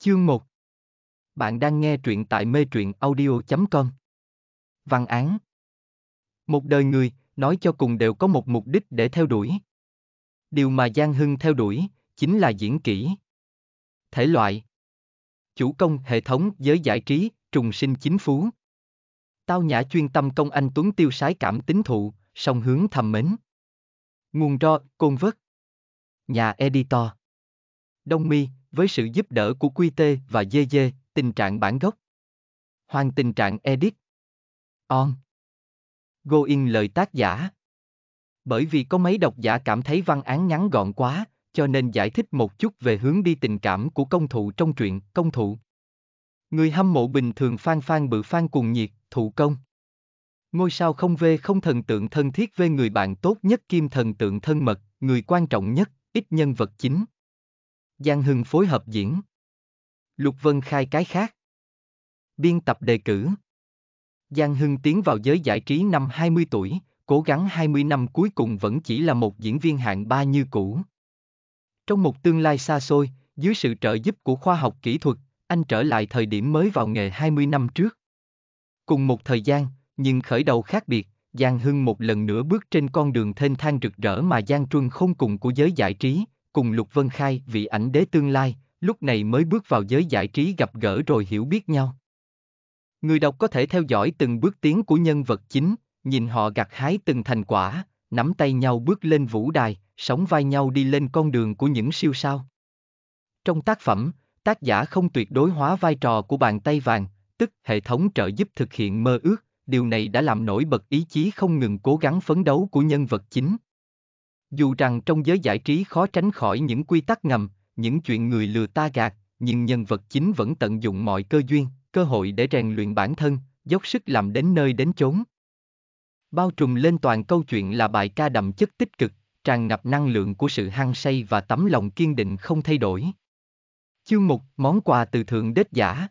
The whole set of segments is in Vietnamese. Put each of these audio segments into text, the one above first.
Chương 1 Bạn đang nghe truyện tại mê truyện audio.com Văn án Một đời người, nói cho cùng đều có một mục đích để theo đuổi. Điều mà Giang Hưng theo đuổi, chính là diễn kỹ. Thể loại Chủ công hệ thống giới giải trí, trùng sinh chính phú. Tao nhã chuyên tâm công anh Tuấn tiêu sái cảm tính thụ, song hướng thầm mến. Nguồn ro, côn vất. Nhà editor. Đông mi, với sự giúp đỡ của QT và DD, tình trạng bản gốc. Hoàn tình trạng edit. On. Go in lời tác giả. Bởi vì có mấy độc giả cảm thấy văn án ngắn gọn quá, cho nên giải thích một chút về hướng đi tình cảm của công thụ trong truyện công thụ. Người hâm mộ bình thường phan phan bự phan cùng nhiệt, thụ công. Ngôi sao không vê không thần tượng thân thiết với người bạn tốt nhất kim thần tượng thân mật, người quan trọng nhất, ít nhân vật chính. Giang Hưng phối hợp diễn. Lục Vân khai cái khác. Biên tập đề cử. Giang Hưng tiến vào giới giải trí năm 20 tuổi, cố gắng 20 năm cuối cùng vẫn chỉ là một diễn viên hạng ba như cũ. Trong một tương lai xa xôi, dưới sự trợ giúp của khoa học kỹ thuật, anh trở lại thời điểm mới vào nghề 20 năm trước. Cùng một thời gian, nhưng khởi đầu khác biệt, Giang Hưng một lần nữa bước trên con đường thênh thang rực rỡ mà Giang Truân không cùng của giới giải trí, cùng Lục Vân Khai vị ảnh đế tương lai, lúc này mới bước vào giới giải trí gặp gỡ rồi hiểu biết nhau. Người đọc có thể theo dõi từng bước tiến của nhân vật chính, nhìn họ gặt hái từng thành quả, nắm tay nhau bước lên vũ đài, sống vai nhau đi lên con đường của những siêu sao. Trong tác phẩm, tác giả không tuyệt đối hóa vai trò của bàn tay vàng, tức hệ thống trợ giúp thực hiện mơ ước, điều này đã làm nổi bật ý chí không ngừng cố gắng phấn đấu của nhân vật chính. Dù rằng trong giới giải trí khó tránh khỏi những quy tắc ngầm, những chuyện người lừa ta gạt, nhưng nhân vật chính vẫn tận dụng mọi cơ duyên, cơ hội để rèn luyện bản thân, dốc sức làm đến nơi đến chốn. Bao trùm lên toàn câu chuyện là bài ca đậm chất tích cực, tràn ngập năng lượng của sự hăng say và tấm lòng kiên định không thay đổi. Chương mục Món quà từ thượng đết giả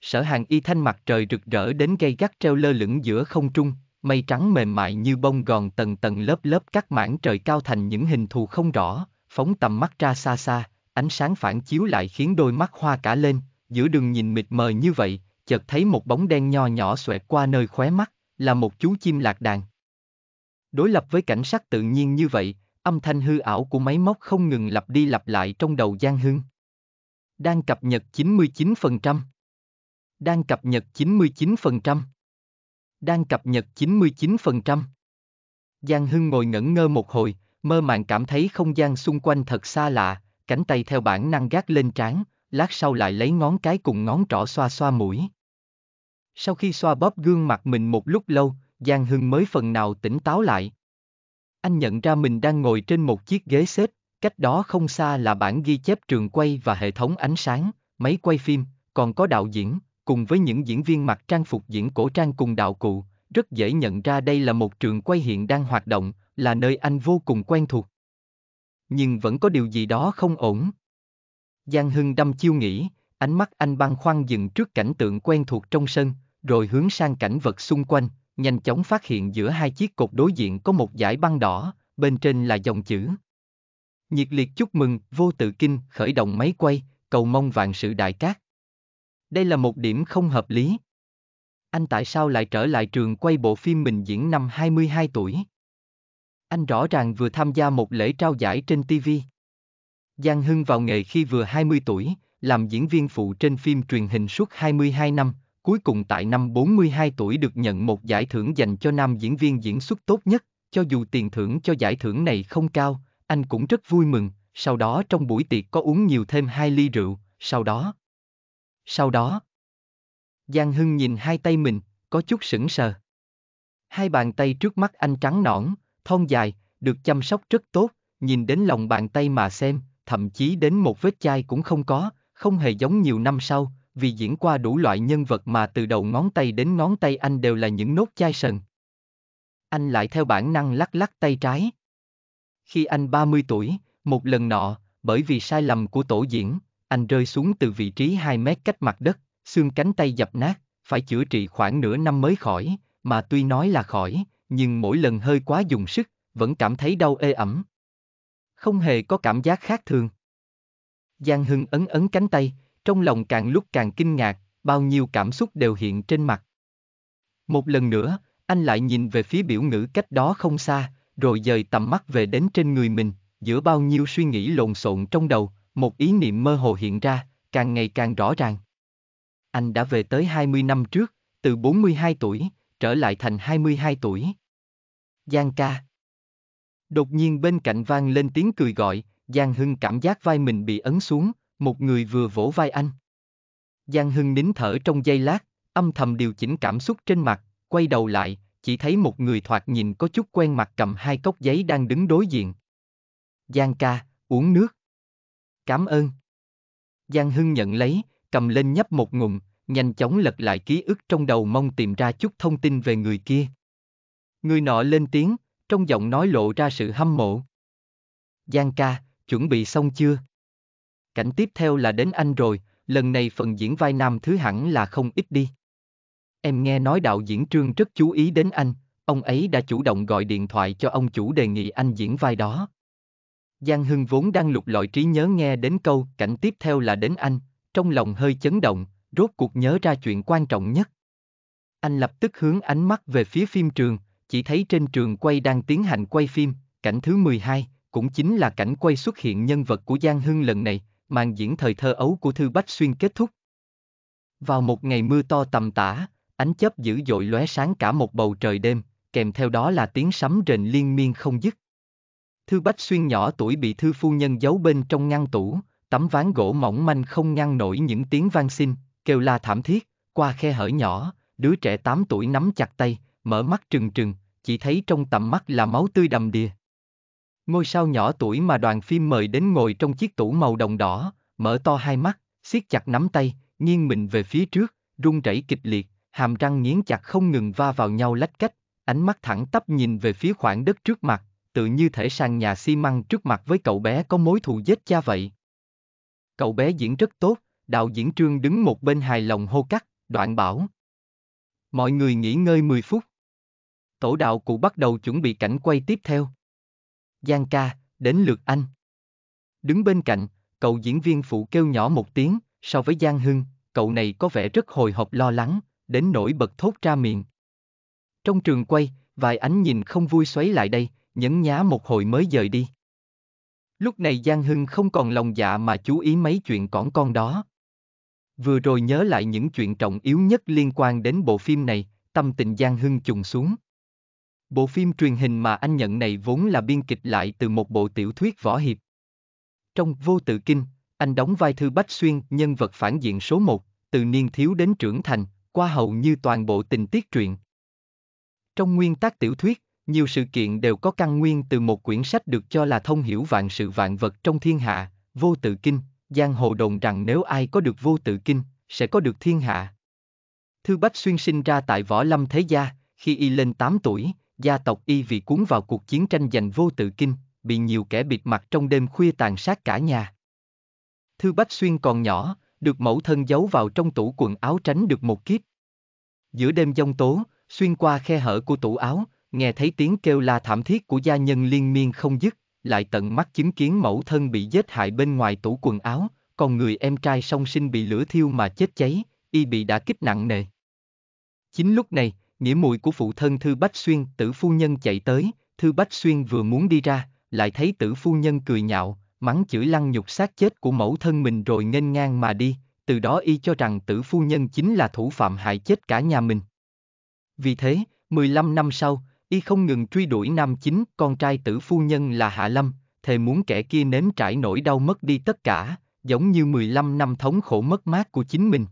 Sở hàng y thanh mặt trời rực rỡ đến gây gắt treo lơ lửng giữa không trung, mây trắng mềm mại như bông gòn tầng tầng lớp lớp các mảng trời cao thành những hình thù không rõ, phóng tầm mắt ra xa xa, ánh sáng phản chiếu lại khiến đôi mắt hoa cả lên, giữa đường nhìn mịt mờ như vậy, chợt thấy một bóng đen nho nhỏ xoẹt qua nơi khóe mắt, là một chú chim lạc đàn. Đối lập với cảnh sắc tự nhiên như vậy, âm thanh hư ảo của máy móc không ngừng lặp đi lặp lại trong đầu Giang Hưng. Đang cập nhật 99%. Đang cập nhật 99% đang cập nhật 99%. Giang Hưng ngồi ngẩn ngơ một hồi, mơ màng cảm thấy không gian xung quanh thật xa lạ, cánh tay theo bản năng gác lên trán, lát sau lại lấy ngón cái cùng ngón trỏ xoa xoa mũi. Sau khi xoa bóp gương mặt mình một lúc lâu, Giang Hưng mới phần nào tỉnh táo lại. Anh nhận ra mình đang ngồi trên một chiếc ghế xếp, cách đó không xa là bản ghi chép trường quay và hệ thống ánh sáng, máy quay phim, còn có đạo diễn, cùng với những diễn viên mặc trang phục diễn cổ trang cùng đạo cụ, rất dễ nhận ra đây là một trường quay hiện đang hoạt động, là nơi anh vô cùng quen thuộc. Nhưng vẫn có điều gì đó không ổn. Giang Hưng đâm chiêu nghĩ, ánh mắt anh băn khoăn dừng trước cảnh tượng quen thuộc trong sân, rồi hướng sang cảnh vật xung quanh, nhanh chóng phát hiện giữa hai chiếc cột đối diện có một dải băng đỏ, bên trên là dòng chữ. Nhiệt liệt chúc mừng, vô tự kinh, khởi động máy quay, cầu mong vạn sự đại cát. Đây là một điểm không hợp lý. Anh tại sao lại trở lại trường quay bộ phim mình diễn năm 22 tuổi? Anh rõ ràng vừa tham gia một lễ trao giải trên TV. Giang Hưng vào nghề khi vừa 20 tuổi, làm diễn viên phụ trên phim truyền hình suốt 22 năm, cuối cùng tại năm 42 tuổi được nhận một giải thưởng dành cho nam diễn viên diễn xuất tốt nhất, cho dù tiền thưởng cho giải thưởng này không cao, anh cũng rất vui mừng, sau đó trong buổi tiệc có uống nhiều thêm hai ly rượu, sau đó sau đó, Giang Hưng nhìn hai tay mình, có chút sững sờ. Hai bàn tay trước mắt anh trắng nõn, thon dài, được chăm sóc rất tốt, nhìn đến lòng bàn tay mà xem, thậm chí đến một vết chai cũng không có, không hề giống nhiều năm sau, vì diễn qua đủ loại nhân vật mà từ đầu ngón tay đến ngón tay anh đều là những nốt chai sần. Anh lại theo bản năng lắc lắc tay trái. Khi anh 30 tuổi, một lần nọ, bởi vì sai lầm của tổ diễn, anh rơi xuống từ vị trí 2 mét cách mặt đất, xương cánh tay dập nát, phải chữa trị khoảng nửa năm mới khỏi, mà tuy nói là khỏi, nhưng mỗi lần hơi quá dùng sức, vẫn cảm thấy đau ê ẩm. Không hề có cảm giác khác thường. Giang Hưng ấn ấn cánh tay, trong lòng càng lúc càng kinh ngạc, bao nhiêu cảm xúc đều hiện trên mặt. Một lần nữa, anh lại nhìn về phía biểu ngữ cách đó không xa, rồi dời tầm mắt về đến trên người mình, giữa bao nhiêu suy nghĩ lộn xộn trong đầu, một ý niệm mơ hồ hiện ra, càng ngày càng rõ ràng. Anh đã về tới 20 năm trước, từ 42 tuổi, trở lại thành 22 tuổi. Giang ca. Đột nhiên bên cạnh vang lên tiếng cười gọi, Giang Hưng cảm giác vai mình bị ấn xuống, một người vừa vỗ vai anh. Giang Hưng nín thở trong giây lát, âm thầm điều chỉnh cảm xúc trên mặt, quay đầu lại, chỉ thấy một người thoạt nhìn có chút quen mặt cầm hai cốc giấy đang đứng đối diện. Giang ca, uống nước. Cảm ơn. Giang Hưng nhận lấy, cầm lên nhấp một ngụm, nhanh chóng lật lại ký ức trong đầu mong tìm ra chút thông tin về người kia. Người nọ lên tiếng, trong giọng nói lộ ra sự hâm mộ. Giang ca, chuẩn bị xong chưa? Cảnh tiếp theo là đến anh rồi, lần này phần diễn vai nam thứ hẳn là không ít đi. Em nghe nói đạo diễn Trương rất chú ý đến anh, ông ấy đã chủ động gọi điện thoại cho ông chủ đề nghị anh diễn vai đó. Giang Hưng vốn đang lục lọi trí nhớ nghe đến câu cảnh tiếp theo là đến anh, trong lòng hơi chấn động, rốt cuộc nhớ ra chuyện quan trọng nhất. Anh lập tức hướng ánh mắt về phía phim trường, chỉ thấy trên trường quay đang tiến hành quay phim, cảnh thứ 12, cũng chính là cảnh quay xuất hiện nhân vật của Giang Hưng lần này, màn diễn thời thơ ấu của Thư Bách Xuyên kết thúc. Vào một ngày mưa to tầm tã, ánh chớp dữ dội lóe sáng cả một bầu trời đêm, kèm theo đó là tiếng sấm rền liên miên không dứt. Thư Bách Xuyên nhỏ tuổi bị thư phu nhân giấu bên trong ngăn tủ, tấm ván gỗ mỏng manh không ngăn nổi những tiếng vang xin, kêu la thảm thiết, qua khe hở nhỏ, đứa trẻ 8 tuổi nắm chặt tay, mở mắt trừng trừng, chỉ thấy trong tầm mắt là máu tươi đầm đìa. Ngôi sao nhỏ tuổi mà đoàn phim mời đến ngồi trong chiếc tủ màu đồng đỏ, mở to hai mắt, siết chặt nắm tay, nghiêng mình về phía trước, run rẩy kịch liệt, hàm răng nghiến chặt không ngừng va vào nhau lách cách, ánh mắt thẳng tắp nhìn về phía khoảng đất trước mặt, tự như thể sàn nhà xi măng trước mặt với cậu bé có mối thù giết cha vậy. Cậu bé diễn rất tốt, đạo diễn trương đứng một bên hài lòng hô cắt, đoạn bảo. Mọi người nghỉ ngơi 10 phút. Tổ đạo cụ bắt đầu chuẩn bị cảnh quay tiếp theo. Giang ca, đến lượt anh. Đứng bên cạnh, cậu diễn viên phụ kêu nhỏ một tiếng, so với Giang Hưng, cậu này có vẻ rất hồi hộp lo lắng, đến nỗi bật thốt ra miệng. Trong trường quay, vài ánh nhìn không vui xoáy lại đây, nhấn nhá một hồi mới dời đi. Lúc này Giang Hưng không còn lòng dạ mà chú ý mấy chuyện cỏn con đó. Vừa rồi nhớ lại những chuyện trọng yếu nhất liên quan đến bộ phim này, tâm tình Giang Hưng trùng xuống. Bộ phim truyền hình mà anh nhận này vốn là biên kịch lại từ một bộ tiểu thuyết võ hiệp. Trong Vô Tự Kinh, anh đóng vai Thư Bách Xuyên, nhân vật phản diện số một, từ niên thiếu đến trưởng thành, qua hầu như toàn bộ tình tiết truyện. Trong nguyên tác tiểu thuyết, nhiều sự kiện đều có căn nguyên từ một quyển sách được cho là thông hiểu vạn sự vạn vật trong thiên hạ, vô tự kinh, giang hồ đồn rằng nếu ai có được vô tự kinh, sẽ có được thiên hạ. Thư Bách Xuyên sinh ra tại Võ Lâm Thế Gia, khi y lên 8 tuổi, gia tộc y vì cuốn vào cuộc chiến tranh giành vô tự kinh, bị nhiều kẻ bịt mặt trong đêm khuya tàn sát cả nhà. Thư Bách Xuyên còn nhỏ, được mẫu thân giấu vào trong tủ quần áo tránh được một kiếp. Giữa đêm giông tố, xuyên qua khe hở của tủ áo, nghe thấy tiếng kêu la thảm thiết của gia nhân liên miên không dứt, lại tận mắt chứng kiến mẫu thân bị giết hại bên ngoài tủ quần áo, còn người em trai song sinh bị lửa thiêu mà chết cháy, y bị đã kích nặng nề. Chính lúc này, nghĩa muội của phụ thân Thư Bách Xuyên, tử phu nhân chạy tới, Thư Bách Xuyên vừa muốn đi ra, lại thấy tử phu nhân cười nhạo, mắng chửi lăng nhục xác chết của mẫu thân mình rồi nghênh ngang mà đi, từ đó y cho rằng tử phu nhân chính là thủ phạm hại chết cả nhà mình. Vì thế, 15 năm sau, y không ngừng truy đuổi nam chính, con trai tử phu nhân là Hạ Lâm, thề muốn kẻ kia nếm trải nỗi đau mất đi tất cả, giống như 15 năm thống khổ mất mát của chính mình.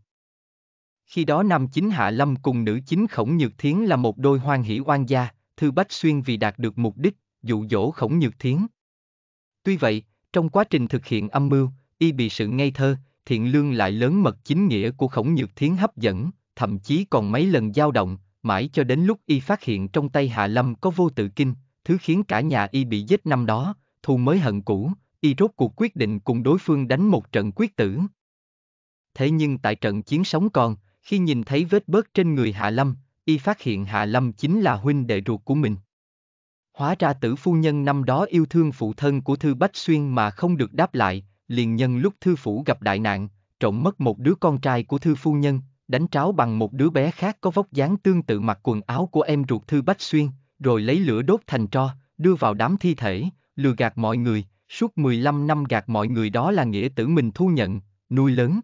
Khi đó nam chính Hạ Lâm cùng nữ chính Khổng Nhược Thiến là một đôi hoan hỷ oan gia, Thư Bách Xuyên vì đạt được mục đích, dụ dỗ Khổng Nhược Thiến. Tuy vậy, trong quá trình thực hiện âm mưu, y bị sự ngây thơ, thiện lương lại lớn mật chính nghĩa của Khổng Nhược Thiến hấp dẫn, thậm chí còn mấy lần dao động, mãi cho đến lúc y phát hiện trong tay Hạ Lâm có vô tự kinh, thứ khiến cả nhà y bị giết năm đó, thù mới hận cũ, y rốt cuộc quyết định cùng đối phương đánh một trận quyết tử. Thế nhưng tại trận chiến sống còn, khi nhìn thấy vết bớt trên người Hạ Lâm, y phát hiện Hạ Lâm chính là huynh đệ ruột của mình. Hóa ra tử phu nhân năm đó yêu thương phụ thân của Thư Bách Xuyên mà không được đáp lại, liền nhân lúc Thư Phủ gặp đại nạn, trộm mất một đứa con trai của Thư Phu Nhân, đánh tráo bằng một đứa bé khác có vóc dáng tương tự mặc quần áo của em ruột Thư Bách Xuyên, rồi lấy lửa đốt thành tro, đưa vào đám thi thể, lừa gạt mọi người, suốt 15 năm gạt mọi người đó là nghĩa tử mình thu nhận, nuôi lớn.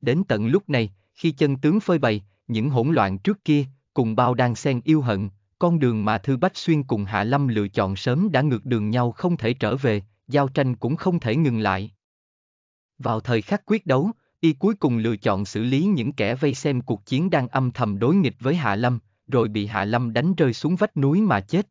Đến tận lúc này, khi chân tướng phơi bày, những hỗn loạn trước kia, cùng bao đang xen yêu hận, con đường mà Thư Bách Xuyên cùng Hạ Lâm lựa chọn sớm đã ngược đường nhau không thể trở về, giao tranh cũng không thể ngừng lại. Vào thời khắc quyết đấu, y cuối cùng lựa chọn xử lý những kẻ vây xem cuộc chiến đang âm thầm đối nghịch với Hạ Lâm, rồi bị Hạ Lâm đánh rơi xuống vách núi mà chết.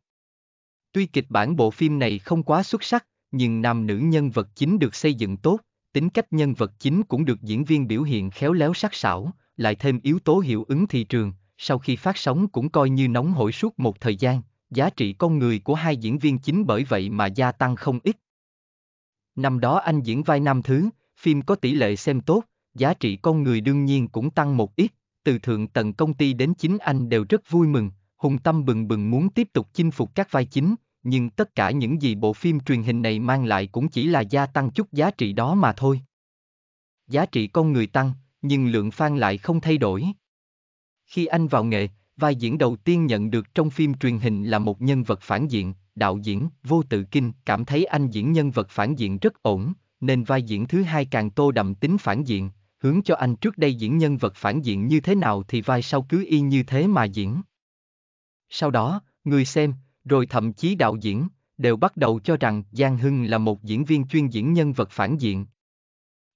Tuy kịch bản bộ phim này không quá xuất sắc, nhưng nam nữ nhân vật chính được xây dựng tốt, tính cách nhân vật chính cũng được diễn viên biểu hiện khéo léo sắc sảo, lại thêm yếu tố hiệu ứng thị trường, sau khi phát sóng cũng coi như nóng hổi suốt một thời gian, giá trị con người của hai diễn viên chính bởi vậy mà gia tăng không ít. Năm đó anh diễn vai nam thứ, phim có tỷ lệ xem tốt, giá trị con người đương nhiên cũng tăng một ít, từ thượng tầng công ty đến chính anh đều rất vui mừng, hùng tâm bừng bừng muốn tiếp tục chinh phục các vai chính, nhưng tất cả những gì bộ phim truyền hình này mang lại cũng chỉ là gia tăng chút giá trị đó mà thôi. Giá trị con người tăng, nhưng lượng fan lại không thay đổi. Khi anh vào nghề, vai diễn đầu tiên nhận được trong phim truyền hình là một nhân vật phản diện, đạo diễn Vô Tự Kinh cảm thấy anh diễn nhân vật phản diện rất ổn, nên vai diễn thứ hai càng tô đậm tính phản diện, hướng cho anh trước đây diễn nhân vật phản diện như thế nào thì vai sau cứ y như thế mà diễn. Sau đó, người xem, rồi thậm chí đạo diễn, đều bắt đầu cho rằng Giang Hưng là một diễn viên chuyên diễn nhân vật phản diện.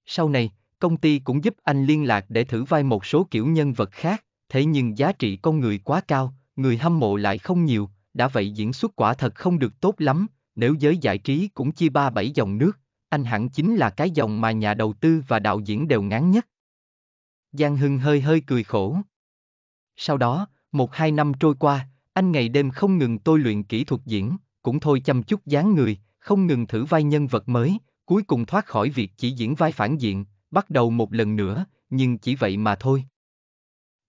Sau này, công ty cũng giúp anh liên lạc để thử vai một số kiểu nhân vật khác, thế nhưng giá trị con người quá cao, người hâm mộ lại không nhiều, đã vậy diễn xuất quả thật không được tốt lắm, nếu giới giải trí cũng chia ba bảy dòng nước, anh hẳn chính là cái dòng mà nhà đầu tư và đạo diễn đều ngán nhất. Giang Hưng hơi hơi cười khổ. Sau đó, một hai năm trôi qua, anh ngày đêm không ngừng tôi luyện kỹ thuật diễn, cũng thôi chăm chút dáng người, không ngừng thử vai nhân vật mới, cuối cùng thoát khỏi việc chỉ diễn vai phản diện, bắt đầu một lần nữa, nhưng chỉ vậy mà thôi.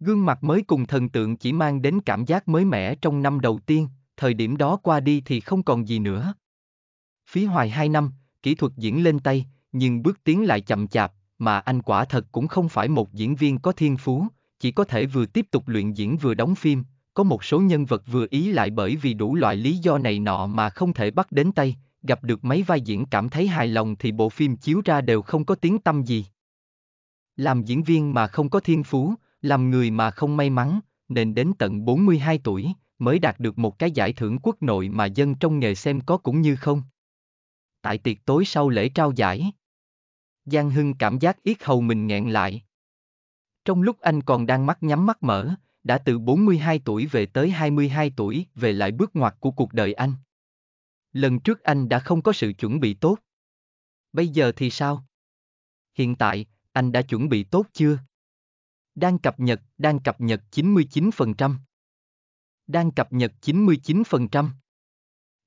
Gương mặt mới cùng thần tượng chỉ mang đến cảm giác mới mẻ trong năm đầu tiên, thời điểm đó qua đi thì không còn gì nữa. Phí hoài hai năm, kỹ thuật diễn lên tay, nhưng bước tiến lại chậm chạp, mà anh quả thật cũng không phải một diễn viên có thiên phú, chỉ có thể vừa tiếp tục luyện diễn vừa đóng phim, có một số nhân vật vừa ý lại bởi vì đủ loại lý do này nọ mà không thể bắt đến tay, gặp được mấy vai diễn cảm thấy hài lòng thì bộ phim chiếu ra đều không có tiếng tâm gì. Làm diễn viên mà không có thiên phú, làm người mà không may mắn, nên đến tận 42 tuổi mới đạt được một cái giải thưởng quốc nội mà dân trong nghề xem có cũng như không tại tiệc tối sau lễ trao giải. Giang Hưng cảm giác yết hầu mình nghẹn lại. Trong lúc anh còn đang mắt nhắm mắt mở, đã từ 42 tuổi về tới 22 tuổi, về lại bước ngoặt của cuộc đời anh. Lần trước anh đã không có sự chuẩn bị tốt. Bây giờ thì sao? Hiện tại, anh đã chuẩn bị tốt chưa? Đang cập nhật, đang cập nhật 99%. Đang cập nhật 99%.